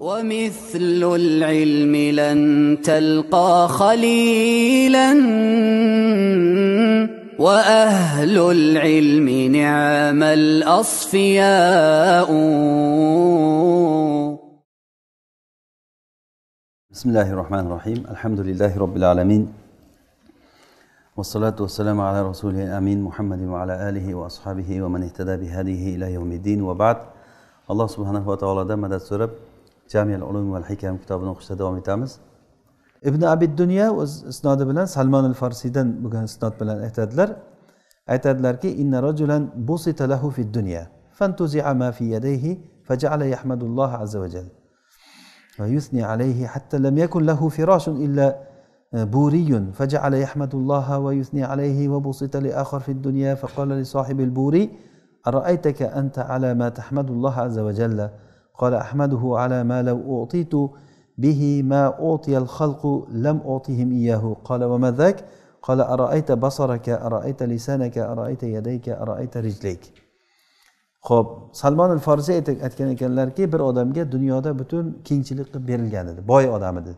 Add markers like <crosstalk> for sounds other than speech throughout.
ومثل العلم لن تلقى خليلا وأهل العلم نعم الأصفياء بسم الله الرحمن الرحيم الحمد لله رب العالمين والصلاة والسلام على رسوله الأمين محمد وعلى آله وأصحابه ومن اهتدى بهديه إلى يوم الدين وبعد الله سبحانه وتعالى دمدت سرب jamil ulum val hikam kitobini o'qishda davom etamiz ibn abid dunyo o'z isnodi bilan salmon al farsiydan bo'lgan isnod bilan aytadilar aytadilarki inna rajulan busita lahu fid dunya fantuzia ma fi yadayhi faja'ala yahmadulloh azza va jal va yusni alayhi hatta lam yakun lahu firashun illa بوري فجعل يحمد الله ويثني عليه وبسط لآخر في الدنيا فقال لصاحب البوري أرأيتك أنت على ما تحمد الله عز وجل قال أحمده على ما لو أعطيت به ما أعطي الخلق لم أعطهم إياه قال وما ذاك قال أرأيت بصرك أرأيت لسانك أرأيت يديك أرأيت رجليك xo'p salmon al forisiy aytgan ekanlarki bir odamga dunyoda butun kengchilik qilib berilgan edi boy odam edi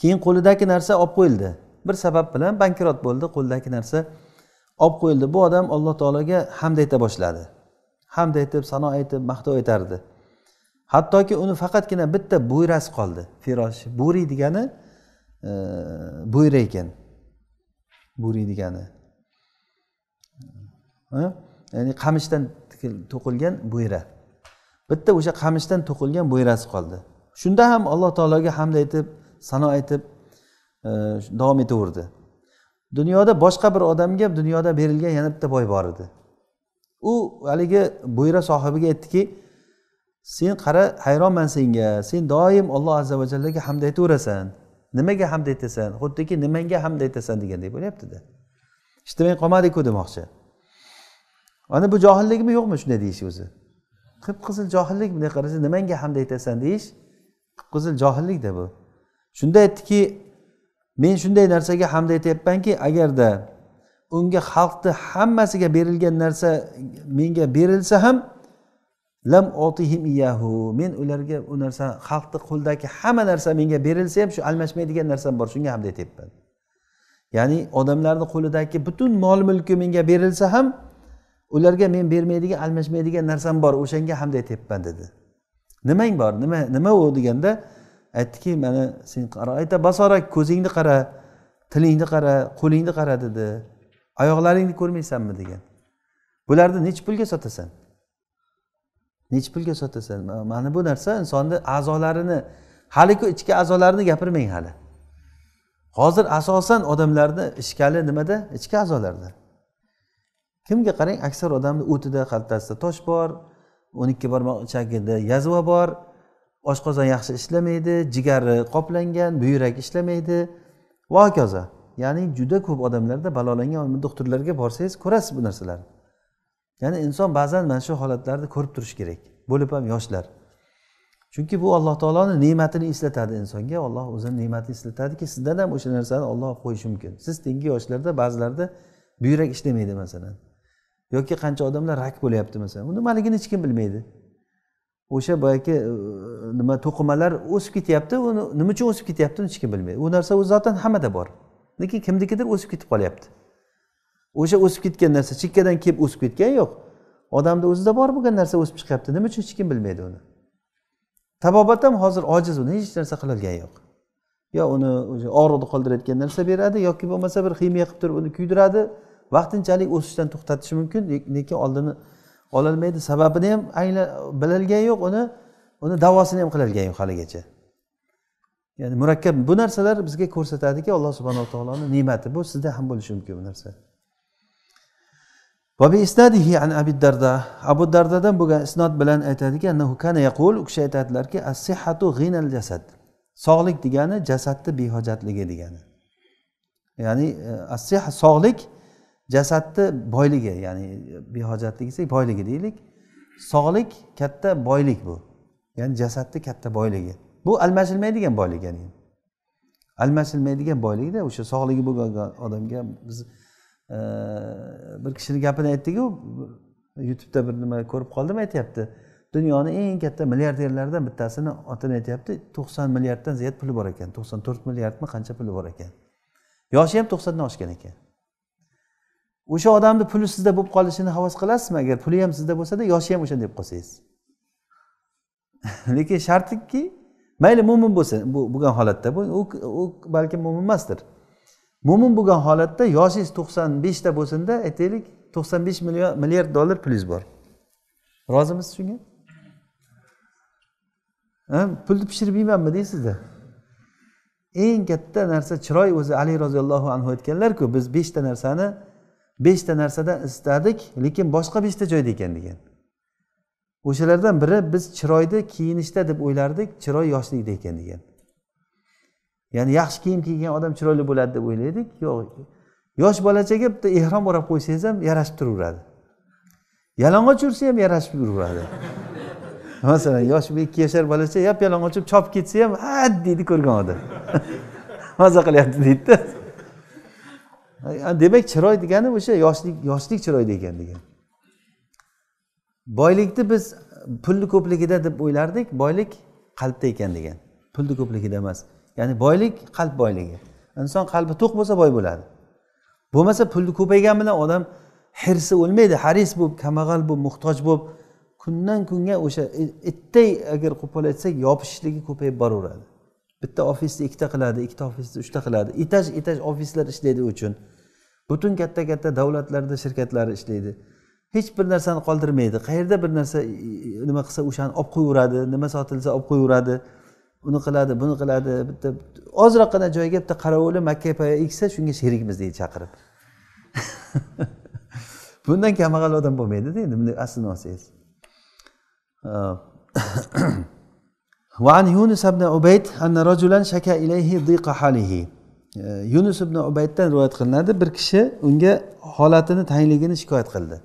keyin qo'lidagi narsa olib qo'yildi bir sabab bilan bankrot bo'ldi qo'lidagi narsa olib qo'yildi bu odam alloh taologa hamd ayta boshladi hamd aytib sano aytib maqtov aytardi hattoki uni faqatgina bitta bo'yrasi qoldi firosh bo'riy degani e, bo'yra ekan bo'riy degani e, ya'ni qamishdan to'qilgan bo'yra bitta o'sha qamishdan to'qilgan bo'yrasi qoldi shunda ham alloh taologa hamd aytib sano aytib e, davom etaverdi dunyoda boshqa bir odamga dunyoda berilgan yana bitta boy bor edi u haligi buyra sohibiga aytdiki sen qara hayronman senga sen doim olloh azza va jallaga hamd aytaverasan nimaga hamd aytasan xuddiki nimanga hamd aytasan degandek bo'lyaptida ishtimay qolmadiku demoqchi mana bu johillikmi yo'qmi shunday deyish o'zi qip qizil johillik bunday qarasa nimanga hamd aytasan deyish qip qizil johillikda bu shunda aytdiki men shunday narsaga hamd aytyapmanki agarda unga xalqni hammasiga berilgan narsa menga berilsa ham lam otihim iyahu men ularga u narsa xalqni qo'ldagi hamma narsa menga berilsa ham shu almashmaydigan narsam bor shunga hamda aytyapman ya'ni odamlarni qo'lidagi butun mol mulki menga berilsa ham ularga men bermaydigan almashmaydigan narsam bor o'shanga hamd aytyapman dedi nimang bor nima nima u deganda aytdiki mana sen qara ayta basorak ko'zingni qara tilingni qara qo'lingni qara dedi oyoqlaringni ko'rmaysanmi degan bularni nechi pulga sotasan nechi pulga sotasan mana bu narsa insonni a'zolarini haligi ichki a'zolarini gapirmang hali hozir asosan odamlarni ishkali nimada ichki a'zolarda kimga qarang aksar odamni o'tida xaltasida tosh bor o'n ikki barmoq ichagida yazva bor oshqozon yaxshi ishlamaydi jigari qoplangan buyrak ishlamaydi va hokazo ya'ni juda ko'p odamlarda balolangan doktorlarga borsangiz ko'rasiz bu narsalarni ya'ni inson ba'zan mana shu holatlarni ko'rib turishi kerak bo'lib ham yoshlar chunki bu alloh taoloni ne'matini eslatadi insonga olloh o'zini ne'matini eslatadiki sizdan ham o'sha narsani olloh qo'yishi mumkin siz tengi yoshlarda ba'zilarda buyrak ishlamaydi masalan yoki qancha odamlar rak bo'lyapti masalan u nimaligini hech kim bilmaydi o'sha boyagi e, nima to'qimalar o'sib ketyapti uni nima uchun o'sib ketyapti hech kim bilmaydi u narsa o'zi zotan hammada bor lekin kimnikidir o'sib ketib qolyapti o'sha o'sib ketgan narsa chekkadan kelib o'sib ketgani yo'q odamni o'zida bor bo'lgan narsa o'sib chiqyapti nima uchun hech kim bilmaydi uni tabobat ham hozir ojiz uni hech narsa qilolgani yo'q yo uni og'riqni qoldirayotgan narsa beradi yoki bo'lmasa bir ximiya qilib turib uni kuydiradi vaqtinchalik o'sishdan to'xtatishi mumkin lekin oldini ololmaydi sababini ham bilolgani yo'q uni uni davosini ham qilolgani yo'q haligacha ya'ni murakkab bu narsalar bizga ko'rsatadiki alloh subhanaa taoloni ne'mati bu sizda ham bo'lishi mumkin bu narsa وبإسناده عن أبي الدرداء أبو الدرداء دم بقى إسناد بلان أتادك أنه كان يقول كشي sog'lik degani jasadni behojatligi degani ya'ni e, assih sog'lik jasadni boyligi ya'ni behojatligi desak boyligi deylik sog'lik katta boylik bu ya'ni jasadni katta boyligi bu almashilmaydigan boylik ya'ni almashilmaydigan boylikda o'sha sog'ligi bo'lgan odamga biz e, bir kishini gapini aytdiku youtubeda bir nima ko'rib qoldim aytyapti dunyoni eng katta milliarderlaridan bittasini otini aytyapti to'qson milliarddan ziyod puli bor ekan to'qson to'rt milliardmi qancha puli bor ekan yoshi ham to'qsondan oshgan ekan o'sha odamni puli sizda bo'lib qolishini havas qilasizmi agar puli ham sizda bo'lsada yoshi ham o'shanday bo'lib qolsangiz <laughs> lekin shartiki mayli mo'min bo'lsin bu bo'lgan holatda bu u balkim mo'min emasdir mo'min bo'lgan holatda yoshingiz to'qson beshda bo'lsinda aytaylik to'qson besh million milliard dollar pulingiz bor rozimisiz shunga pulni pishirib yeymanmi deysizda eng katta narsa chiroy o'zi ali roziyallohu anhu aytganlarku biz beshta narsani beshta narsadan istadik lekin boshqa beshta joyda ekan degan o'shalardan biri biz chiroyni kiyinishda deb o'ylardik chiroy yoshlikda ekan degan ya'ni yaxshi kiyim kiygan odam chiroyli bo'ladi deb o'ylaydik yo'q yosh bolachaga bitta ehrom o'rab qo'ysangiz ham yarashib turaveradi yalang'och yursa ham yarashib yuraveradi <laughs> masalan yosh ikki yashar bolacha yap yalang'och yurib chopib ketsa ham ha deydi ko'rgan odam <laughs> maza qilyapti deydida demak chiroy degani o'sha yoshlik yoshlik chiroyda ekan degan boylikni biz pulni ko'pligida deb o'ylardik boylik qalbda ekan degan pulni ko'pligida emas ya'ni boylik qalb boyligi inson qalbi to'q bo'lsa boy bo'ladi bo'lmasa pulni ko'paygani bilan odam hirsi o'lmaydi haris bo'lib kambag'al bo'lib muhtoj bo'lib kundan kunga o'sha itday e, agar qo'pol aytsak yopishishligi ko'payib boraveradi bitta ofisni ikkita qiladi ikkita ofisni uchta qiladi etaj etaj ofislar ishlaydi uchun butun katta katta davlatlarda shirkatlar ishlaydi hech bir narsani qoldirmaydi qayerda bir narsa nima qilsa o'shani olib qo'yaveradi nima sotilsa olib qo'yaveradi uni qiladi buni qiladi bitta ozroqgina joyga bitta qarovuli makka paya eksa shunga sherikmiz deydi chaqirib <laughs> bundan kambag'al odam bo'lmaydida endi bunday aslini olsangiz وعن يونس بن عبيد أن رجلا شكا إليه ضيق حاله yunus ibn ubayddan rivoyat qilinadi bir kishi unga holatini tangligini shikoyat qildi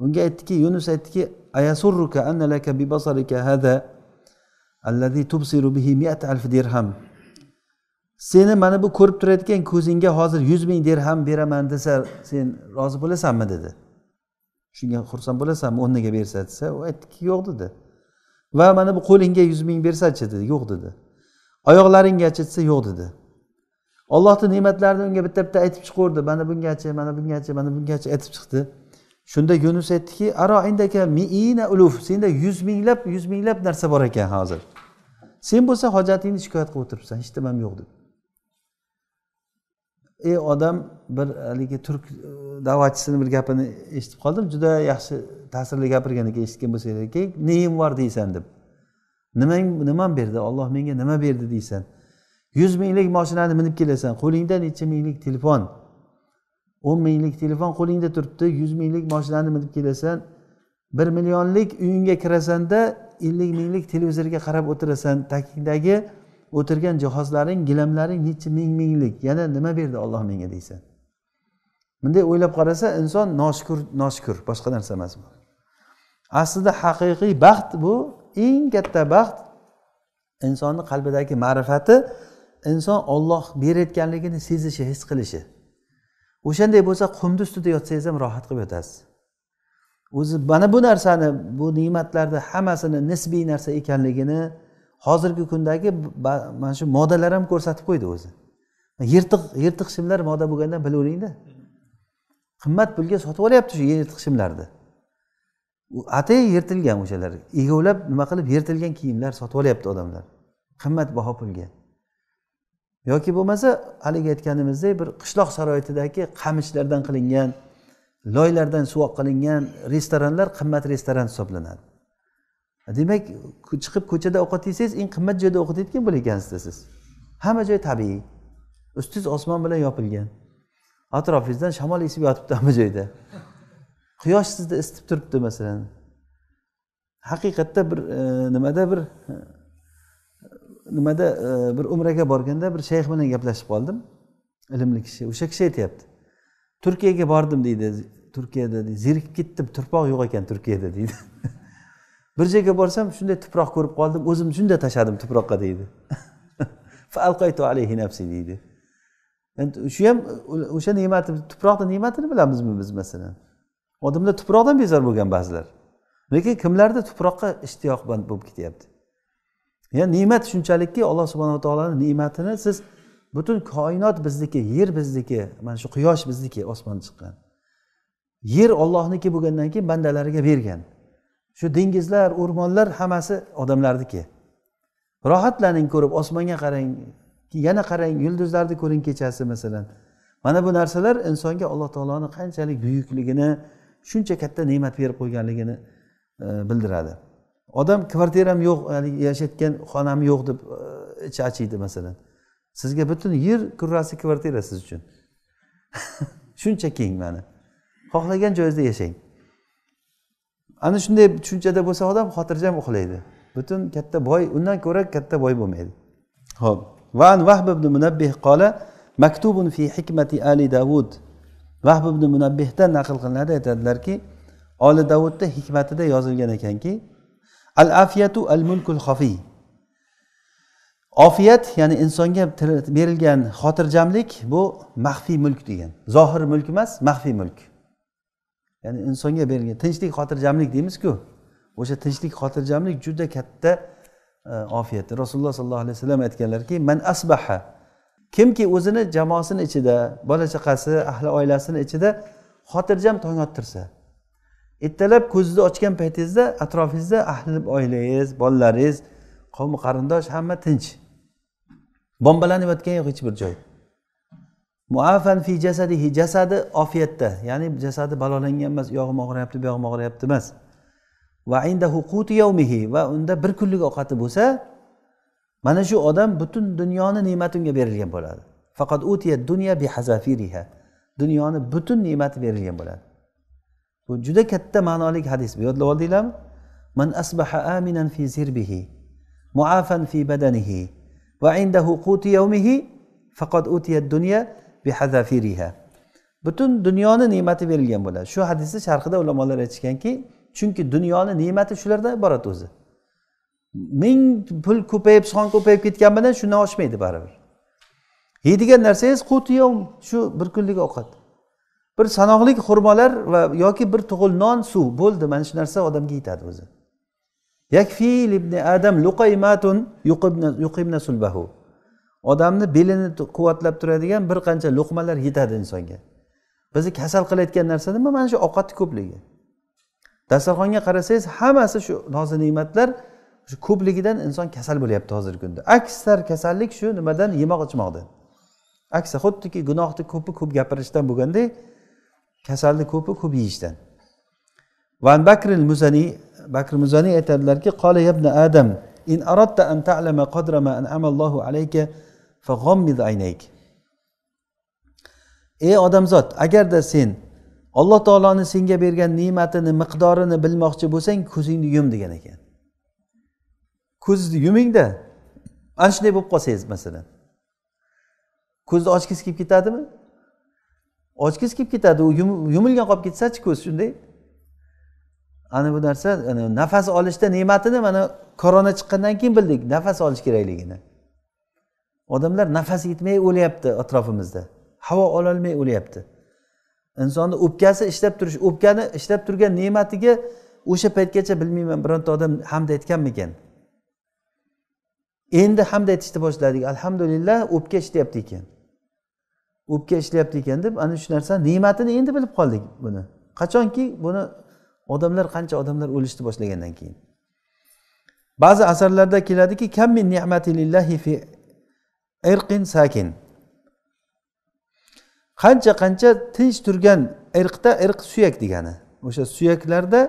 unga aytdiki yunus aytdiki ayasurruka annalaka bi basarika hada allazi tubsiru bihi mi'at alf dirham seni mana bu ko'rib turadigan ko'zingga hozir yuz ming dirham beraman desa sen rozi bo'lasanmi dedi shunga xursand bo'lasanmi o'rniga bersa desa u aytdiki yo'q dedi va mana bu qo'lingga yuz ming bersachi dedi yo'q dedi oyoqlaringgachi desa yo'q dedi ollohni ne'matlarini unga bitta bitta aytib chiqaverdi mana bungacha mana bungacha mana bungacha aytib chiqdi shunda yunus aytdiki aro indaka miina uluf senda yuz minglab yuz minglab narsa bor ekan hozir sen bo'lsa hojatingni shikoyat qilib o'tiribsan hech nimam yo'q deb ey odam bir haligi turk e, da'vatchisini bir gapini eshitib qoldim juda yaxshi ta'sirli gapirgan ekan eshitgan bo'lsanglar keyin neim bor deysan deb nimang nimam berdi olloh menga nima berdi deysan yuz minglik moshinani minib kelasan qo'lingda necha minglik telefon o'n minglik telefon qo'lingda turibdi yuz minglik moshinani minib kelasan bir millionlik uyingga kirasanda ellik minglik televizorga qarab o'tirasan tagingdagi o'tirgan jihozlaring gilamlaring nechi ming minglik yana nima berdi olloh menga deysan bunday o'ylab qarasa inson noshukur noshukur boshqa narsa emas bu aslida haqiqiy baxt bu eng katta baxt insonni qalbidagi ma'rifati inson olloh berayotganligini sezishi his qilishi o'shanday bo'lsa qumni ustida yotsangiz ham rohat qilib yotasiz o'zi mana bu narsani bu ne'matlarni hammasini nisbiy narsa ekanligini hozirgi kundagi mana shu modalar ham ko'rsatib qo'ydi o'zi yirtiq yirtiq shimlar moda bo'lganda bilaveringda qimmat pulga sotib olyapti shu yirtiq shimlarni atay yirtilgan o'shalar egovlab nima qilib yirtilgan kiyimlar sotib olyapti odamlar qimmatbaho pulga yoki bo'lmasa haligi aytganimizdek bir qishloq sharoitidagi qamishlardan qilingan loylardan suvoq qilingan restoranlar qimmat restoran hisoblanadi demak chiqib ko'chada ovqat yesangiz eng qimmat joyda ovqat bo'lar bo'legansizda siz hamma joy tabiiy ustiz osmon bilan yopilgan atrofingizdan shamol esib yotibdi hamma joyda quyosh sizni isitib turibdi masalan haqiqatda bir e, nimada bir nimada e, bir umraga borganda bir shayx bilan gaplashib qoldim ilmli kishi o'sha kishi aytyapti turkiyaga bordim deydi turkiyada zerikib ketdim turpoq yo'q ekan turkiyada deydi <laughs> bir joyga borsam shunday tuproq ko'rib qoldim o'zimni shunday tashladim tuproqqa deydi <laughs> deydi shu ham o'sha ne'mati tuproqni ne'matini bilamizmi biz masalan odamlar tuproqdan bezor bo'lgan ba'zilar lekin kimlarda tuproqqa ishtiyoqband bo'lib ketyapti ya'ni ne'mat shunchalikki alloh subhanava taoloni ne'matini siz butun koinot bizniki yer bizniki mana shu quyosh bizniki osmondan chiqqan yer ollohniki bo'lgandan keyin bandalariga bergan shu dengizlar o'rmonlar hammasi odamlarniki rohatlaning ko'rib osmonga qarang yana qarang yulduzlarni ko'ring kechasi masalan mana bu narsalar insonga alloh taoloni qanchalik buyukligini shuncha katta ne'mat berib qo'yganligini e, bildiradi odam kvartiram yo'q haligi yashayotgan xonam yo'q deb e, ichi achiydi masalan sizga butun yer kurrasi kvartira siz uchun <laughs> shuncha keng mana xohlagan joyingizda yashang ana shunday tushunchada bo'lsa odam xotirjam uxlaydi butun katta boy undan ko'ra katta boy bo'lmaydi ho'p van vahb ibn munabbih qola maktubun fi hikmati ali davud vahb ibn munabbihdan naql qilinadi aytadilarki oli davudni hikmatida yozilgan ekanki al afiyatu al mulkul xofiy ofiyat ya'ni insonga berilgan xotirjamlik bu maxfiy mulk degan zohir mulk emas maxfiy mulk ya'ni insonga berilgan tinchlik xotirjamlik deymizku o'sha tinchlik xotirjamlik juda katta e, ofiyat rasululloh sollallohu alayhi vasallam aytganlarki man asbaha kimki o'zini jamoasini ichida bola chaqasi ahli oilasini ichida xotirjam tong ottirsa ertalab ko'zingizni ochgan paytingizda atrofingizda ahli oilangiz bolalaringiz qavmi qarindosh hamma tinch bombalanib yotgani yo'q hech bir joy muafan fi jasadihi jasadi ofiyatda ya'ni jasadi balolangan emas uyog'im og'riyapti bu yog'im og'riyapti emas va indahu quti yawmihi va unda bir kunlik ovqati bo'lsa mana shu odam butun dunyoni ne'mati unga berilgan bo'ladi faqat utiya dunya bi hazafiriha dunyoni butun ne'mati berilgan bo'ladi bu juda katta ma'noli hadis bu yodlab oldinglarmi man asbaha aminan fi zirbihi muafan fi badanihi va indahu quti yawmihi faqad utiya dunya butun dunyoni ne'mati berilgan bo'ladi shu hadisni sharhida ulamolar aytishganki chunki dunyoni ne'mati shulardan iborat o'zi ming pul ko'payib son ko'payib ketgani bilan shundan oshmaydi baribir yeydigan narsangiz qutiyom shu bir kunlik ovqat bir sanoqli xurmolar va yoki bir tug'il non suv bo'ldi mana shu narsa odamga yetadi o'zi yakfi adam yuqibna sulbahu odamni belini quvvatlab turadigan bir qancha luqmalar yetadi insonga bizni kasal qilayotgan narsa nima mana shu ovqatni ko'pligi dasturxonga qarasangiz hammasi shu nozi ne'matlar shu ko'pligidan inson kasal bo'lyapti hozirgi kunda aksar kasallik shu nimadan yemoq ichmoqdan aksa xuddiki gunohni ko'pi ko'p gapirishdan bo'lganday kasalni ko'pi ko'p yeyishdan van bakr muzaniy bakr muzaniy aytadilarki qola ibn adam in aradta an ta'lama qadra ma an'ama alayka fa faghammid aynayk ey odamzod agarda sen alloh taoloni senga bergan ne'matini miqdorini bilmoqchi bo'lsang ko'zingni yum degan ekan ko'zingni yumingda ana shunday bo'lib qolsangiz masalan ko'zni ochgisi kelib ketadimi ochgisi kelib ketadi u yumilgan qolib ketsachi ko'z shunday ana bu narsa nafas olishda ne'matini mana korona chiqqandan keyin bildik nafas olish kerakligini odamlar nafas yetmay o'lyapti atrofimizda havo ololmay o'lyapti insonni o'pkasi ishlab turish o'pkani ishlab turgan ne'matiga o'sha paytgacha bilmayman bironta odam hamd aytganmikan endi hamd aytishni boshladik alhamdulillah o'pka ishlayapti ekan o'pka ishlayapti ekan deb ana shu narsa ne'matini endi bilib qoldik buni qachonki buni odamlar qancha odamlar o'lishni boshlagandan keyin ba'zi asarlarda keladiki kam min ni'mati lillahi fi irqin sakin qancha qancha tinch turgan irqda irq suyak degani o'sha suyaklarda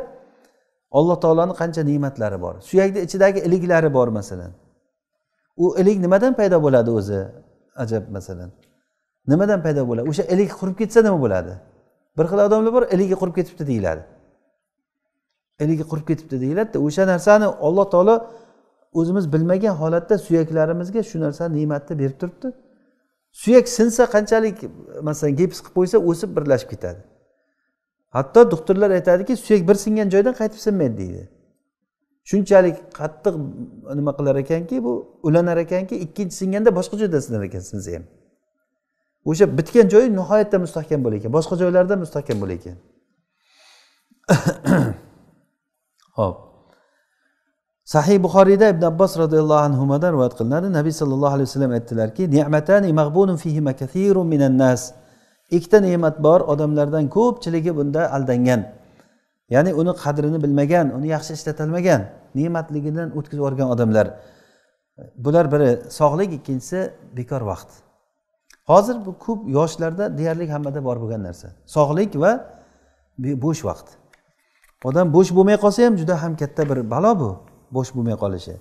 alloh taoloni qancha ne'matlari bor suyakni ichidagi iliklari bor masalan u ilik nimadan paydo bo'ladi o'zi ajab masalan nimadan paydo bo'ladi o'sha ilik qurib ketsa nima bo'ladi bir xil odamlar bor iligi qurib ketibdi deyiladi iligi qurib ketibdi deyiladida o'sha narsani olloh taolo o'zimiz bilmagan holatda suyaklarimizga shu narsa ne'matni berib turibdi suyak sinsa qanchalik masalan gips qilib qo'ysa o'sib birlashib ketadi hatto doktorlar aytadiki suyak bir singan joydan qaytib sinmaydi deydi shunchalik qattiq nima qilar ekanki bu ulanar ekanki ikkinchi singanda boshqa joyda sinar ekan sinsa ham o'sha bitgan joyi nihoyatda mustahkam bo'lar ekan boshqa joylarda mustahkam bo'lar ekan ho'p <coughs> sahih buxoriyda ibn abbos roziyallohu anhudan rivoyat qilinadi nabiy sollallohu alayhi vasallam aytdilarki minan nas ikkita ne'mat bor odamlardan ko'pchiligi bunda aldangan ya'ni uni qadrini bilmagan uni yaxshi ishlatilmagan ne'matligidan o'tkazib yuborgan odamlar bular biri sog'lik ikkinchisi bekor vaqt hozir bu ko'p yoshlarda deyarli hammada bor bo'lgan narsa sog'lik va bo'sh vaqt odam bo'sh bo'lmay qolsa ham juda ham katta bir balo bu bo'sh bo'lmay qolishi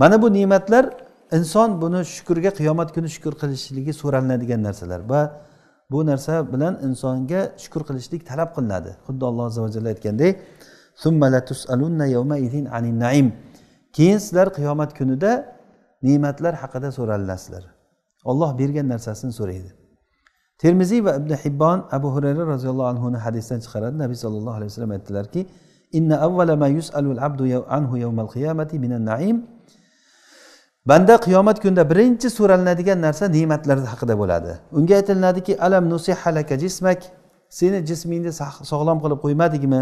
mana bu ne'matlar inson buni shukurga qiyomat kuni shukur qilishligi so'ralinadigan narsalar va bu narsa bilan insonga shukur qilishlik talab qilinadi xuddi alloh azza va jalla keyin sizlar qiyomat kunida ne'matlar haqida so'ralasizlar olloh bergan narsasini so'raydi termiziy va ibn hibbon abu hurayra roziyallohu anhuni hadisdan chiqaradi nabiy sollallohu alayhi vasallam aytdilarki inna avvala ma yusalul abdu anhu yawmal qiyamati minan naim banda qiyomat kunida birinchi so'ralinadigan narsa ne'matlar haqida bo'ladi unga aytilinadiki alam nusihalaka jismak seni jismingni sog'lom qilib qo'ymadikmi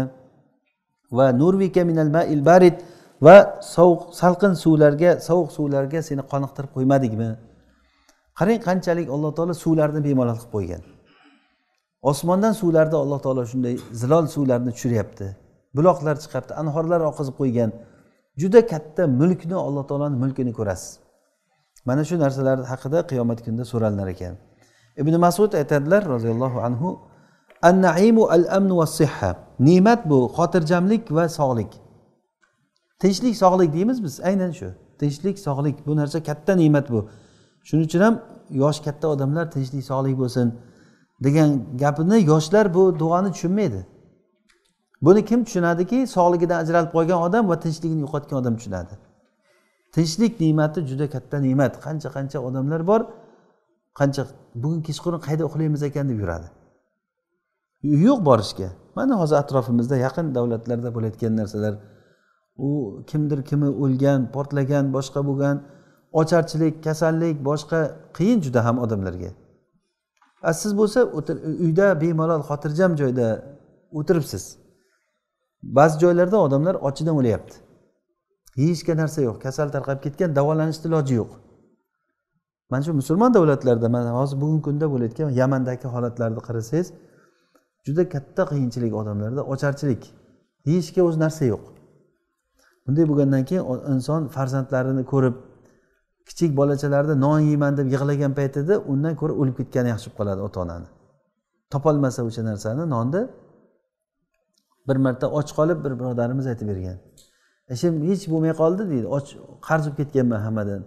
va nurvika minal mail barid va sovuq salqin suvlarga sovuq suvlarga seni qoniqtirib qo'ymadikmi qarang qanchalik alloh taolo suvlarni bemalol qilib qo'ygan osmondan suvlarni alloh taolo shunday zilol suvlarni tushiryapti buloqlar chiqyapti anhorlar oqizib qo'ygan juda katta mulkni alloh taoloni mulkini ko'rasiz mana shu narsalar haqida qiyomat kunida so'ralinar ekan ibn masud aytadilar roziyallohu anhu an naimu al amnu va sihha ne'mat bu xotirjamlik va sog'lik tinchlik sog'lik deymiz biz aynan shu tinchlik sog'lik bu narsa katta ne'mat bu shuning uchun ham yoshi katta odamlar tinchlik sog'lik bo'lsin degan gapini yoshlar bu duoni tushunmaydi buni kim tushunadiki sog'ligidan ajralib qolgan odam va tinchligini yo'qotgan odam tushunadi tinchlik ne'mati juda katta ne'mat qancha qancha odamlar bor qancha bugun kechqurun qayda uxlaymiz ekan deb yuradi yo'q borishga mana hozir atrofimizda yaqin davlatlarda bo'layotgan narsalar u kimdir kimi o'lgan portlagan boshqa bo'lgan ocharchilik kasallik boshqa qiyin juda ham odamlarga a siz bo'lsa uyda bemalol xotirjam joyda o'tiribsiz ba'zi joylarda odamlar ochidan o'lyapti hechga narsa yo'q kasal tarqab ketgan davolanishni iloji yo'q mana shu musulmon davlatlarda mana hozir bugungi kunda bo'layotgan yamandagi holatlarni qarasangiz juda katta qiyinchilik odamlarda ocharchilik yeyishga o'zi narsa yo'q bunday bo'lgandan keyin inson farzandlarini ko'rib kichik bolachalarni non yeyman deb yig'lagan paytida undan ko'ra o'lib ketgani yaxshi bo'lib qoladi ota onani topolmasa o'sha narsani nonni bir marta och qolib bir birodarimiz aytib bergan ishim e, hech bo'lmay qoldi deydi och qarz bo'lib ketganman hammadan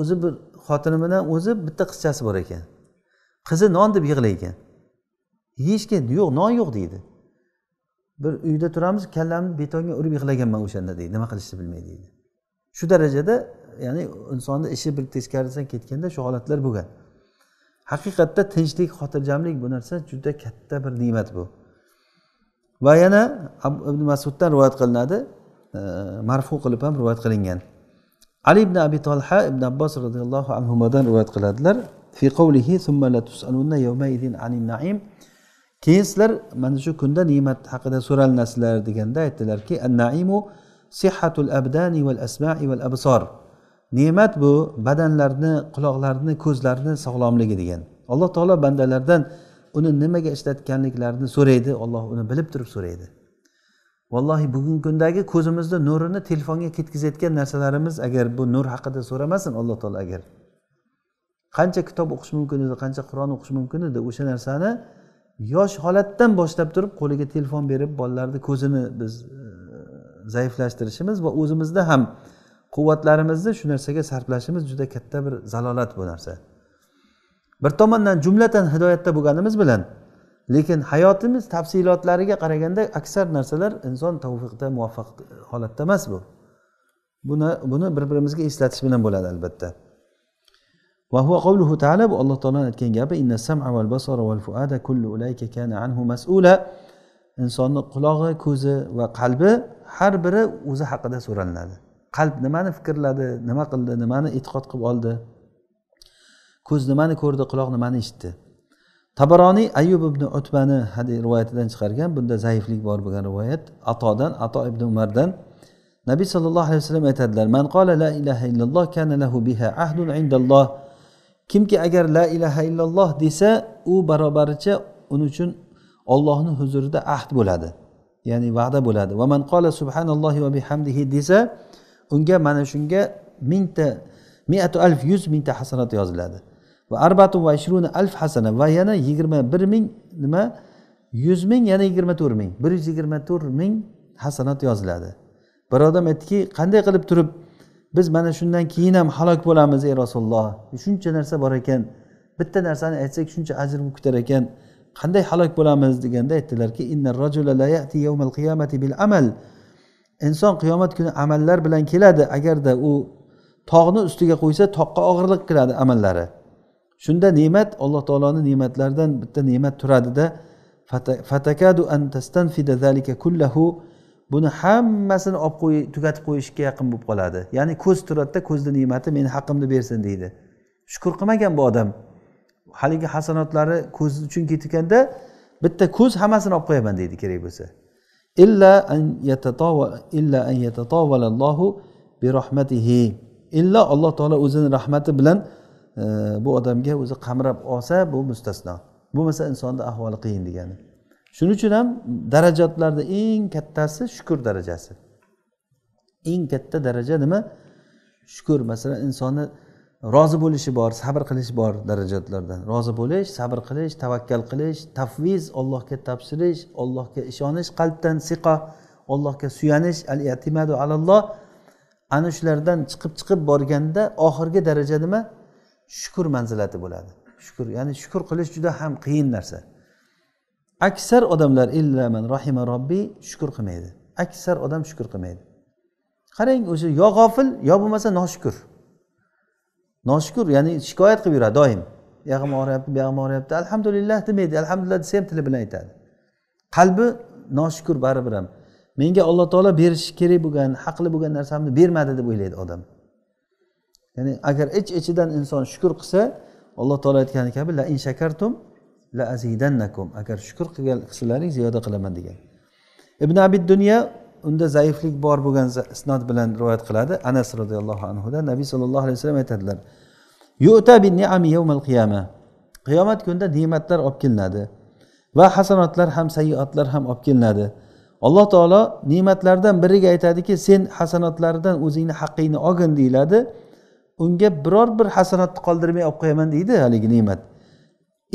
o'zi bir xotini bilan o'zi bitta qizchasi bor ekan qizi non deb yig'laydi ekan kim yo'q non yo'q deydi bir uyda turamiz kallamni betonga urib yig'laganman o'shanda deydi nima qilishni bilmay deydi shu darajada ya'ni insonni ishi bir teskarisidan ketganda shu holatlar bo'lgan haqiqatda tinchlik xotirjamlik bu narsa juda katta bir ne'mat bu va yana ibn masuddan rivoyat qilinadi marfu qilib ham rivoyat qilingan ali ibn abi tolha ibn abbos roziyallohu anhudan rivoyat qiladilar fi qavlihi thumma la tusalunna anin naim keyin sizlar mana shu kunda ne'mat haqida so'ralinasizlar deganda aytdilarki naimu sihatul abdani val asmai val absor ne'mat bu badanlarni quloqlarni ko'zlarni sog'lomligi degan alloh taolo bandalardan uni nimaga ishlatganliklarini so'raydi olloh uni bilib turib so'raydi vallohi bugungi kundagi ko'zimizni nurini telefonga ketkazayotgan narsalarimiz agar bu nur haqida so'ramasin alloh taolo agar qancha kitob o'qish mumkin edi qancha qur'on o'qish mumkin edi o'sha narsani yosh holatdan boshlab turib qo'liga telefon berib bolalarni ko'zini biz e, zaiflashtirishimiz va o'zimizda ham quvvatlarimizni shu narsaga sarflashimiz juda katta bir zalolat bu narsa bir tomondan jumlatan hidoyatda bo'lganimiz bilan lekin hayotimiz tafsilotlariga qaraganda aksar narsalar inson tavfiqda muvaffaq holatda emas bu buni buni bir birimizga eslatish bilan bo'ladi albatta وهو قوله تعالى alloh taoloni aytgan gapi inna sam'a val basara val fuada kullu ulayka kana anhu mas'ula insonni qulog'i ko'zi va qalbi har biri o'zi haqida so'ralinadi qalb nimani fikrladi nima qildi nimani e'tiqod qilib oldi ko'z nimani ko'rdi quloq nimani eshitdi tabaroniy ayub ibn utbani hadis rivoyatidan chiqargan bunda zaiflik bor bo'lgan rivoyat atodan ato ibn umardan nabiy sollallohu alayhi vasallam aytadilar man qola la ilaha illalloh kana lahu biha ahdun indalloh kimki agar la ilaha illalloh desa u barobaricha uning uchun ollohni huzurida ahd bo'ladi ya'ni va'da bo'ladi va man qola subhanallohi va bihamdihi desa unga mana shunga mingta miatu alf yuz mingta hasanat yoziladi va arbatu va ishruna alf hasana va yana yigirma bir ming nima yuz ming yana yigirma to'rt ming bir yuz yigirma to'rt ming hasanat yoziladi bir odam aytdiki qanday qilib turib biz mana shundan keyin ham halok bo'lamiz ey rasululloh shuncha narsa bor ekan bitta narsani aytsak shuncha ajr kutar ekan qanday halok bo'lamiz deganda aytdilarki inson qiyomat kuni amallar bilan keladi agarda u tog'ni ustiga qo'ysa toqqa og'irlik qiladi amallari shunda ne'mat alloh taoloni ne'matlaridan bitta ne'mat turadida fatakadu an tastanfida zalika kullahu buni hammasini olib qo'y tugatib qo'yishga yaqin bo'lib qoladi ya'ni ko'z turadida ko'zni ne'mati meni haqqimni bersin deydi shukur qilmagan bu odam haligi hasanotlari ko'z uchun ketganda bitta ko'z hammasini olib qo'yaman deydi kerak bo'lsa illa an illa an yatatawalallohu bi rahmatihi illa alloh taolo o'zini rahmati bilan e, bu odamga o'zi qamrab olsa bu mustasno bo'lmasa insonni ahvoli qiyin degani shuning uchun ham darajatlarni eng kattasi shukur darajasi eng katta daraja nima shukur masalan insonni rozi bo'lishi bor sabr qilish bor darajatlardan rozi bo'lish sabr qilish tavakkal qilish tafviz ollohga topshirish ollohga ishonish qalbdan siqo ollohga suyanish al atimadu alalloh ana shulardan chiqib chiqib borganda oxirgi daraja nima shukur manzilati bo'ladi shukur ya'ni shukur qilish juda ham qiyin narsa aksar odamlar illaman rohima robbiy shukur qilmaydi aksar odam shukur qilmaydi qarang o'sha yo g'ofil yo bo'lmasa noshukur noshukur ya'ni shikoyat qilib yuradi doim buyog'im og'riyapti buyog'im og'riyapti alhamdulillah demaydi alhamdulillah desa ham tili bilan aytadi qalbi noshukur baribir ham menga alloh taolo berishi kerak bo'lgan haqli bo'lgan narsamni bermadi deb o'ylaydi odam ya'ni agar ich iç ichidan inson shukur qilsa alloh taolo aytgani kabi la in shakartum la azidannakum agar shukur qilgan qilsalaring ziyoda qilaman degan ibn abid dunyo unda zaiflik bor bo'lgan isnod bilan rivoyat qiladi anas roziyallohu anhudan nabiy sollallohu alayhi vasallam aytadilar yu'ta qiyama qiyomat kunida ne'matlar olib kelinadi va hasanotlar ham sayyotlar ham olib kelinadi alloh taolo ne'matlardan biriga aytadiki sen hasanotlaridan o'zingni haqqingni olgin deyiladi unga biror bir hasanotni qoldirmay olib qo'yaman deydi haligi ne'mat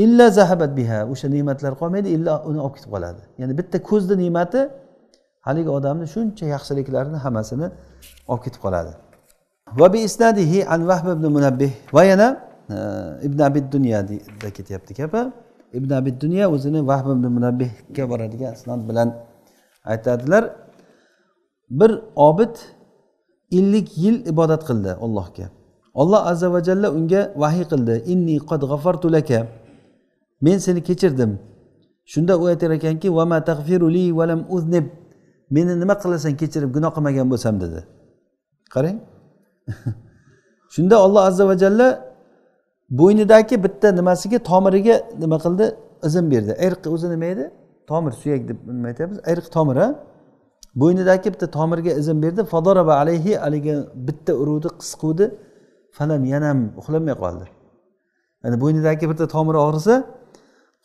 illa zahabat biha o'sha ne'matlar qolmaydi illa uni olib ketib qoladi ya'ni bitta ko'zni ne'mati haligi odamni shuncha yaxshiliklarini hammasini olib ketib qoladi va bi isnadihi an vahb ibn munabbih va yana e, ibn abid dunyoda ketyapti gapi ibn abid dunyo o'zini vahb ibn munabbihga boradigan isnod bilan aytadilar bir obid ellik yil ibodat qildi ollohga olloh azza va jalla unga vahiy qildi inni qad g'afartu laka men seni kechirdim shunda u aytar ekanki vama tag'firuli valam uznib meni nima qilasan kechirib gunoh qilmagan bo'lsam dedi qarang <laughs> shunda olloh azza va jalla bo'ynidagi bitta nimasiga tomiriga nima qildi izn berdi irq o'zi nima edi tomir suyak deb nima aytyapmiz irq a bo'ynidagi bitta tomirga izn berdi fadoraba alayhi haligi bitta uruvdi qisquvdi falam yanam uxlamay qoldi ya'ni bo'ynidagi bitta tomiri og'risa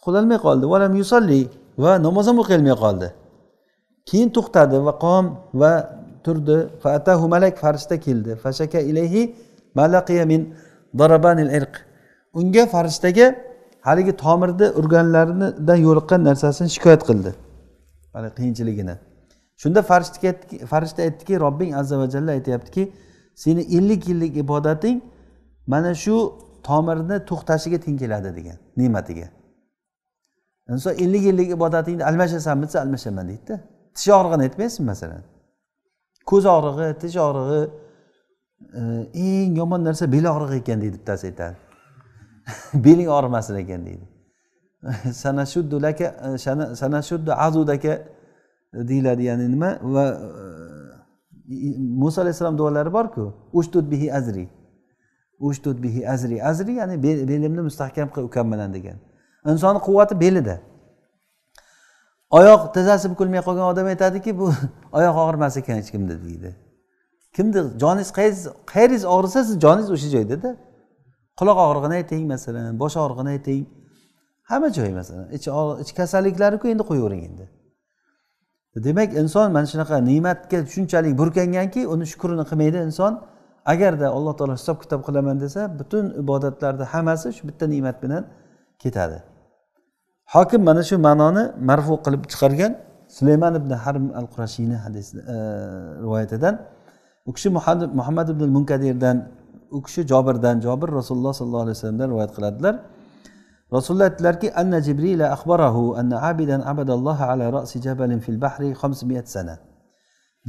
qilolmay qoldi valam yusolli va namoz ham olmay qoldi keyin to'xtadi va qom va turdi faatahu malak farishta keldi fashaka ilayhi malaqiya min darabanil irq unga farishtaga haligi tomirni urganlaridan yo'liqqan narsasini shikoyat qildi haligi qiyinchiligini shunda farishtaga farishta aytdiki robbing azza va jalla aytyaptiki seni ellik yillik ibodating mana shu tomirni to'xtashiga teng keladi degan ne'matiga inson ellik yillik ibodatingni almashasan bilsa almashaman deydida tish og'rig'ini aytmaysizmi masalan ko'z og'rig'i tish og'rig'i e, eng yomon narsa bel og'rig'i ekan deydi bittasi aytadi <laughs> beling og'rimasin ekan deydi <laughs> sanashuddu laka e, sanashuddu azudaka deyiladi ya'ni nima va e, muso alayhissalom duolari borku ushtud bihi azri ushtud bihi azri azri ya'ni belimni mustahkam qil ukam bilan degan insonni quvvati belida oyoq tizzasi bukilmay qolgan odam aytadiki bu <laughs> oyoq og'rimas ekan hech kimda deydi kimni joningiz qayeringiz og'risa siz joningiz o'sha joydada quloq og'rig'ini ayting masalan bosh og'rig'ini ayting hamma joyi masalan ich ich kasalliklariku endi qo'yavering endi demak inson mana shunaqa ne'matga shunchalik burkanganki uni shukurini qilmaydi inson agarda alloh taolo hisob kitob qilaman desa butun ibodatlarni hammasi shu bitta ne'mat bilan ketadi hokim mana shu ma'noni marfu qilib chiqargan sulaymon ibn harm al qurashiyni hadis e, rivoyatidan u kishi muhammad ibn munkadirdan u kishi jobirdan jobir rasululloh sollallohu alayhi vasallamdan rivoyat qiladilar rasululloh aytdilarki anna axbarahu anna abidan abadalloha ala rosi jabalin fil bahri 500 sana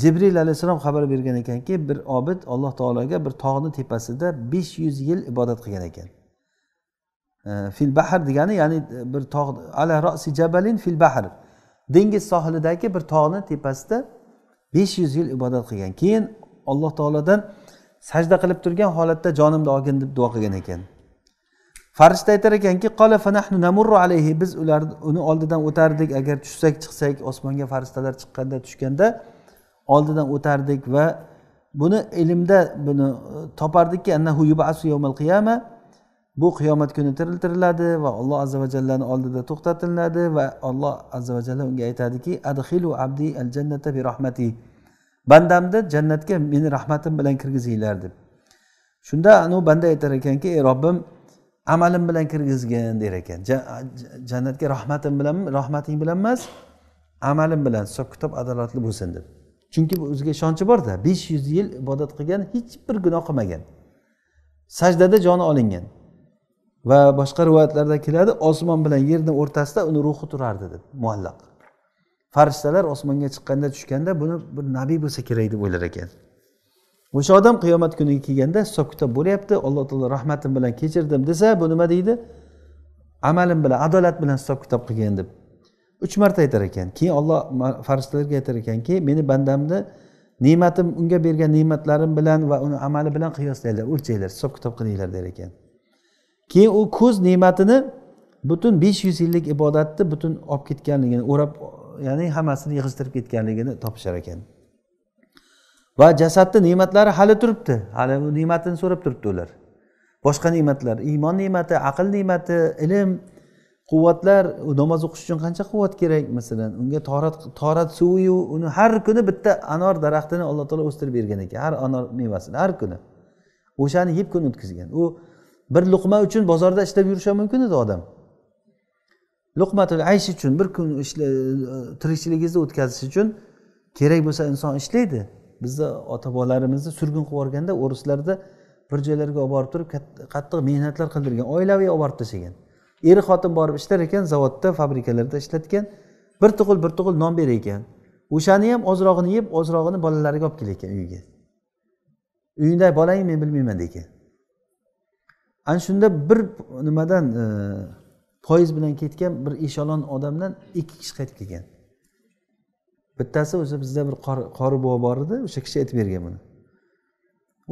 jibril alayhissalom xabar bergan ekanki bir obid alloh taologa bir tog'ni tepasida besh yuz yil ibodat qilgan ekan fil bahr degani ya'ni e, bir tog' ala rosi jabalin fil bahr dengiz sohilidagi bir tog'ni tepasida besh yuz yil ibodat qilgan keyin alloh taolodan sajda qilib turgan holatda jonimni olgin deb duo qilgan ekan farishta aytar ekanki alayhi biz ular uni oldidan o'tardik agar tushsak chiqsak osmonga farishtalar chiqqanda tushganda oldidan o'tardik va buni ilmda buni e, topardikki annahu yubasu yawmal qiyama bu qiyomat kuni tiriltiriladi va alloh azza va jallani oldida to'xtatiladi va alloh azza va jalla unga aytadiki adhilu abdi al jannata bi rahmati bandamni jannatga meni rahmatim bilan kirgizinglar deb shunda anu banda aytar ekanki ey robbim amalim bilan kirgizgin der ekan jannatga rahmatim bilan rahmating bilan emas amalim bilan hisob kitob adolatli bo'lsin deb chunki bu o'ziga ishonchi borda besh yuz yil ibodat qilgan hech bir gunoh qilmagan sajdada joni olingan va boshqa rivoyatlarda keladi osmon bilan yerni o'rtasida uni ruhi turardi deb muallaq farishtalar osmonga chiqqanda tushganda buni bir nabiy bo'lsa kerak deb o'ylar ekan o'sha odam qiyomat kuniga kelganda hisob kitob bo'lyapti alloh taolo rahmatim bilan kechirdim desa bu nima deydi amalim bilan adolat bilan hisob kitob qilgin deb uch marta aytar ekan keyin olloh farishtalarga aytar ekanki meni bandamni ne'matim unga bergan ne'matlarim bilan va uni amali bilan qiyoslanglar o'lchanglar hisob kitob qilinglar der ekan keyin u ko'z ne'matini butun besh yuz yillik ibodatni butun olib ketganligini o'rab ya'ni hammasini yig'ishtirib ketganligini topishar ekan va jasadni ne'matlari hali turibdi hali u ne'matini so'rab turibdi ular boshqa ne'matlar iymon ne'mati aql ne'mati ilm quvvatlar namoz o'qish uchun qancha quvvat kerak masalan unga torat torat suviyu uni har kuni bitta anor daraxtini alloh taolo o'stirib bergan ekan har anor mevasini har kuni o'shani yeb kun o'tkazgan u bir luqma uchun bozorda ishlab yurishi ham mumkin edi odam luqmatul aysh uchun bir kun e, tirikchiligingizni o'tkazish uchun kerak bo'lsa inson ishlaydi bizni ota bobolarimizni surgun qilib yuborganda o'rislarda bir joylarga olib borib turib qattiq mehnatlar qildirgan oilaviy olib borib tashlagan er xotin borib ishlar ekan zavodda fabrikalarda ishlatgan bir tug'il bir tug'il non berar ekan o'shani ham ozrog'ini yeb ozrog'ini bolalariga olib kelar ekan uyiga uyida bolang men bilmayman degan ana shunda bir nimadan e, poyezd bilan ketgan bir eshalon odamdan ikki kishi qaytib kelgan bittasi o'zi bizda bir qori buva bor edi o'sha kishi aytib bergan buni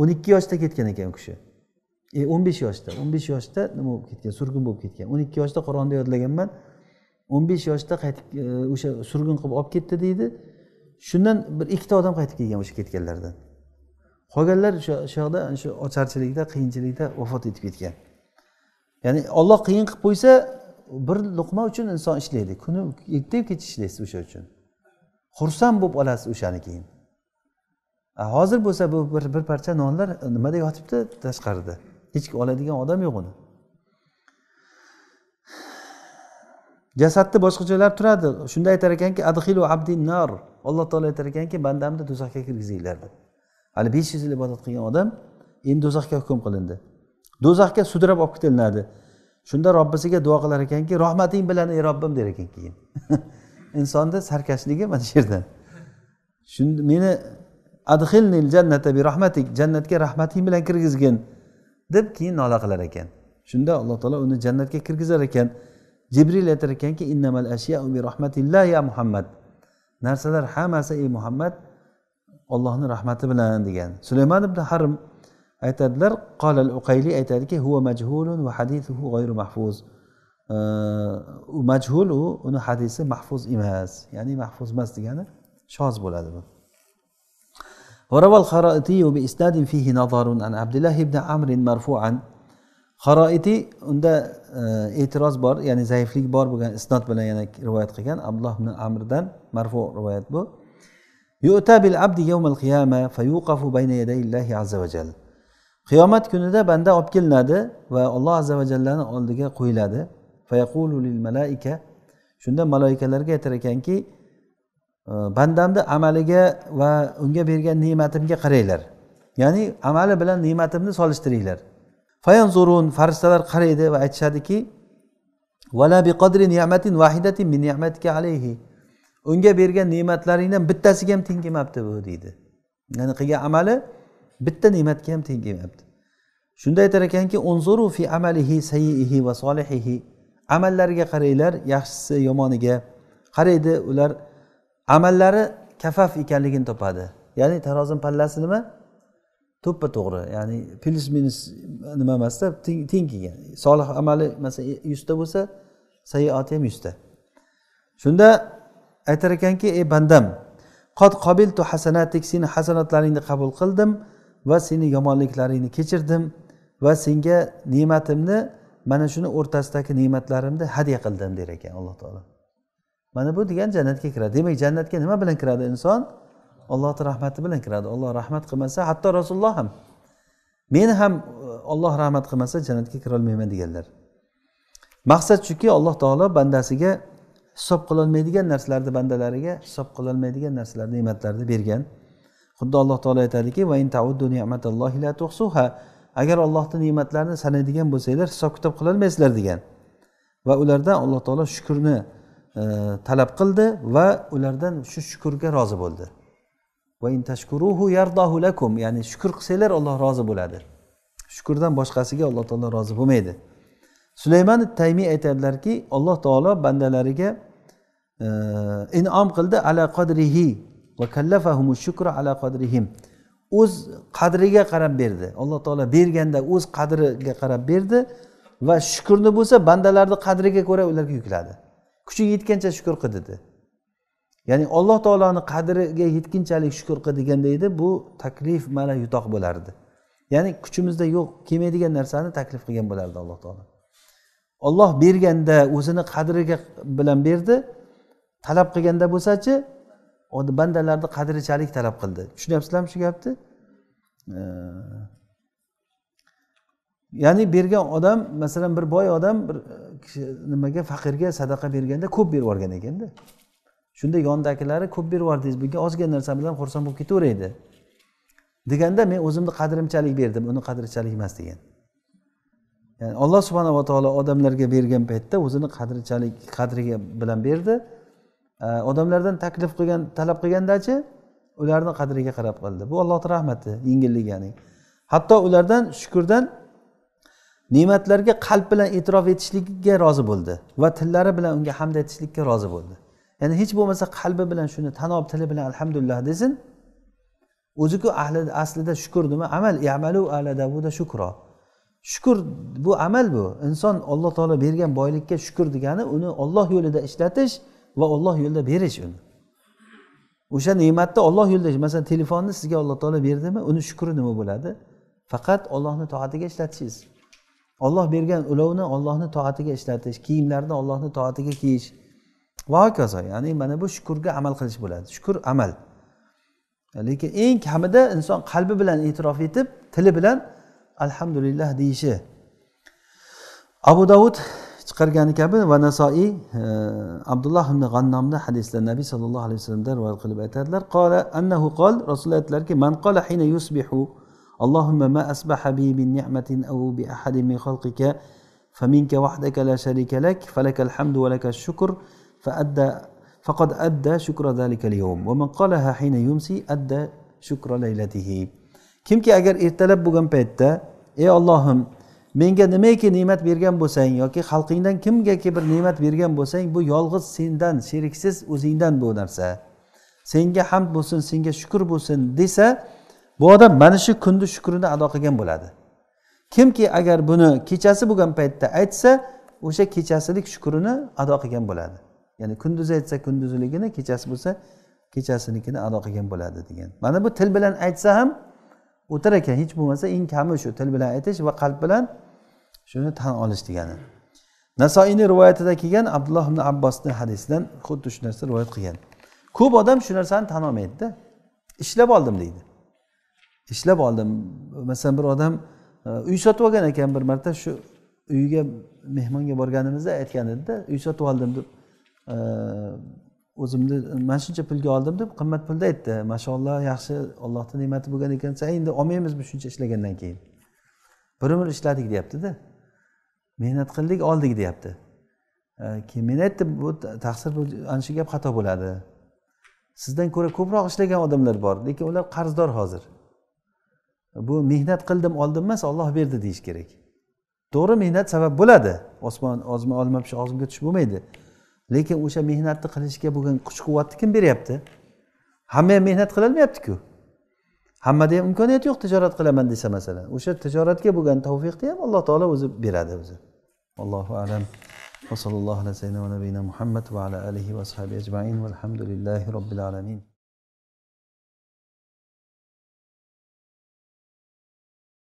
o'n ikki yoshda ketgan ekan u kishi e o'n besh yoshda o'n besh yoshda nima bo'lib ketgan surgun bo'lib ketgan o'n ikki yoshda qur'onda yodlaganman o'n besh yoshda qaytib e, o'sha surgun qilib olib ketdi deydi shundan bir ikkita odam qaytib kelgan o'sha ketganlardan qolganlar o'sha yoqda shu ocharchilikda qiyinchilikda vafot etib ketgan ya'ni olloh qiyin qilib qo'ysa bir luqma uchun inson ishlaydi kuni ertayu kech ishlaysiz o'sha uchun xursand bo'lib olasiz o'shani keyin hozir bo'lsa bu bir, bir parcha nonlar nimada yotibdi tashqarida hech kim oladigan odam yo'q uni jasadni boshqa joylari turadi shunda aytar ekanki adhilu abdin nar alloh taolo aytar ekanki bandamni do'zaxga kirgizinglar deb hali besh yuz yil ibodat qilgan odam endi do'zaxga hukm qilindi do'zaxga sudrab olib ketilinadi shunda robbisiga duo qilar ekanki rahmating bilan ey robbim der ekan keyin <laughs> insonni sarkashligi mana shu yerdan shunda meni adhilnil jannata bi rahmatik jannatga rahmating bilan kirgizgin deb keyin nola qilar ekan shunda alloh taolo uni jannatga kirgizar ekan jibril aytar ekanki innamal ashya bi rahmatillah ya muhammad narsalar hammasi ey muhammad ollohni rahmati bilan degan sulaymon ibn harm aytadilar qolal uqayli aytadiki huva majhulun va hadithuhu g'ayru mahfuz u majhul u uni hadisi mahfuz emas ya'ni mahfuz emas degani shoz bo'ladi bu وروى الخرائطي بإسناد فيه نظر عن عبد الله بن عمرو مرفوعا xaroiti unda e, e'tiroz bor ya'ni zaiflik bor bo'lgan isnot bilan yana rivoyat qilgan abdulloh ibn amrdan marfu rivoyat bu yu'ta fayuqafu bayna azza qiyomat kunida banda olib kelinadi va alloh azza vajallani oldiga qo'yiladi fayaqulu lil malaika shunda maloikalarga aytar ekanki e, bandamni amaliga va unga bergan ne'matimga qaranglar ya'ni amali bilan ne'matimni solishtiringlar fayanzurun farishtalar qaraydi va aytishadiki vala biqadri ni'matin vahidatin min ni'matika alayhi unga bergan ne'matlaringdan bittasiga ham teng kelmabdi bu deydi ya'ni qilgan amali bitta ne'matga ham teng kelmabdi shunda aytar ekanki unzuru fi amalihi va amallariga qaranglar yaxshisi yomoniga qaraydi ular amallari kafaf ekanligini topadi ya'ni tarozini pallasi nima to'ppa to'g'ri ya'ni plyus minus nima emasda teng kelgan solih amali masalan yuzta bo'lsa sayoati ham yuzta shunda aytar ekanki ey bandam qod qobiltu hasanatik seni hasanatlaringni qabul qildim va seni yomonliklaringni kechirdim va senga ne'matimni mana shuni o'rtasidagi ne'matlarimni hadya qildim der ekan alloh taolo mana bu degani jannatga kiradi demak jannatga nima bilan kiradi inson allohni rahmati bilan kiradi olloh rahmat qilmasa hatto rasululloh ham men ham olloh e, rahmat qilmasa jannatga kirolmayman deganlar maqsad shuki alloh taolo bandasiga hisob qilolmaydigan narsalarni bandalariga hisob qilolmaydigan narsalar ne'matlarni bergan xuddi alloh taolo aytadiki agar ollohni ne'matlarini sanaydigan bo'lsanglar hisob kitob qilolmaysizlar degan va ulardan alloh taolo shukurni e, talab qildi va ulardan shu shukurga rozi bo'ldi ya'ni shukur qilsanglar olloh rozi bo'ladi shukurdan boshqasiga alloh taolo rozi bo'lmaydi sulaymon taymiy aytadilarki alloh taolo bandalariga e, inom qildi ala qadrihi va kallafahumu shukra ala qadrihim o'z qadriga qarab berdi alloh taolo berganda o'z qadriga qarab berdi va shukurni bo'lsa bandalarni qadriga ko'ra ularga yukladi kuchi yetgancha shukur qil dedi ya'ni alloh taoloni qadriga yetgunchalik shukur qil deganda edi bu taklif mana yutoq bo'lardi ya'ni kuchimizda yo'q kelmaydigan narsani taklif qilgan bo'lardi alloh taolo olloh berganda o'zini qadriga bilan berdi talab qilganda bo'lsachi bandalarni qadrichalik talab qildi tushunyapsizlarmi shu gapni ya'ni bergan odam masalan bir boy odam bir e, kishi nimaga faqirga sadaqa berganda ko'p berib yuborgan ekanda shunda yonidagilari ko'p berib yubordingiz bunga ozgina narsa bilan xursand bo'lib ketaveraydi deganda men o'zimni qadrimchalik berdim uni qadrichalik emas degan ya'ni alloh subhanava taolo odamlarga bergan paytda o'zini qadrichalik qadriga bilan berdi odamlardan taklif qilgan talab qilgandachi ularni qadriga qarab qildi bu allohni rahmati yengillik ya'ni hatto ulardan shukurdan ne'matlarga qalb bilan e'tirof etishlikka rozi bo'ldi va tillari bilan unga hamd aytishlikka rozi bo'ldi ya'ni hech bo'lmasa qalbi bilan shuni tan olib tili bilan alhamdulillah desin o'ziku ahli aslida shukur nima amal amalu ala davuda shukro shukur bu amal bu inson alloh taolo bergan boylikka shukur degani uni olloh yo'lida ishlatish va olloh yo'lida berish uni o'sha ne'matni olloh yo'lida masalan telefonni sizga alloh taolo berdimi uni shukuri nima bo'ladi faqat ollohni toatiga ishlatishingiz olloh bergan ulovni ollohni toatiga ishlatish kiyimlarni ollohni toatiga kiyish va hokazo ya'ni mana bu shukurga amal qilish bo'ladi shukur amal lekin eng kamida inson qalbi bilan e'tirof etib tili bilan alhamdulillah deyishi abu davud chiqargani kabi va nasoiy e, abdulloh ibn g'annomni hadislarni nabiy sallallohu alayhi vasallamdan rivoyat qilib aytadilar qola annahu qol rasululloh aytdilarki man qola hina yusbihu اللهم ما أصبح بي من نعمة أو بأحد من خلقك فمنك وحدك لا شريك لك فلك الحمد ولك الشكر فأدى فقد أدى شكر ذلك اليوم ومن قالها حين يمسي أدى شكر ليلته kimki agar ertalab bo'lgan paytda ey ollohim menga nimaki ne'mat bergan bo'lsang yoki xalqingdan kimgaki bir ne'mat bergan bo'lsang bu yolg'iz sendan sheriksiz o'zingdan bu narsa senga hamd bo'lsin senga shukur bo'lsin desa bu odam mana shu kunni shukrini ado qilgan bo'ladi kimki agar buni kechasi bo'lgan paytda aytsa o'sha kechasilik shukurini ado qilgan bo'ladi ya'ni kunduzi aytsa kunduziligini kechasi bo'lsa kechasinikini ado qilgan bo'ladi degan mana bu til bilan aytsa ham o'tar ekan hech bo'lmasa eng kami shu til bilan aytish va qalb bilan shuni tan olish degani nasoiyni rivoyatida kelgan abdulloh ibn abbosni hadisidan xuddi shu narsa rivoyat qilgan ko'p odam shu narsani tan olmaydida ishlab oldim deydi ishlab oldim masalan bir odam e, uy sotib olgan ekan bir marta shu uyiga mehmonga borganimizda aytgan edida uy sotib oldim deb e, o'zimni mana shuncha pulga oldim deb qimmat pulda aytdi mashaalloh yaxshi allohni ne'mati bo'lgan ekansa endi olmaymizmi shuncha ishlagandan keyin bir umr ishladik deyaptida mehnat qildik oldik deyapti e, keyin men aytdim bu taqsir ana shu gap xato bo'ladi sizdan ko'ra ko'proq ishlagan odamlar bor lekin ular qarzdor hozir bu mehnat qildim oldim emas olloh berdi deyish kerak to'g'ri mehnat sabab bo'ladi osmon ozma olma pishib og'zimga tushib bo'lmaydi lekin o'sha mehnatni qilishga bo'lgan kuch quvvatni kim beryapti hamma ham mehnat qilolmayaptiku hammada ham imkoniyat yo'q tijorat qilaman desa masalan o'sha tijoratga bo'lgan tavfiqni ham alloh taolo o'zi beradi o'zi allohu alam وصلى الله va سيدنا muhammad va ala آله va أجمعين والحمد لله رب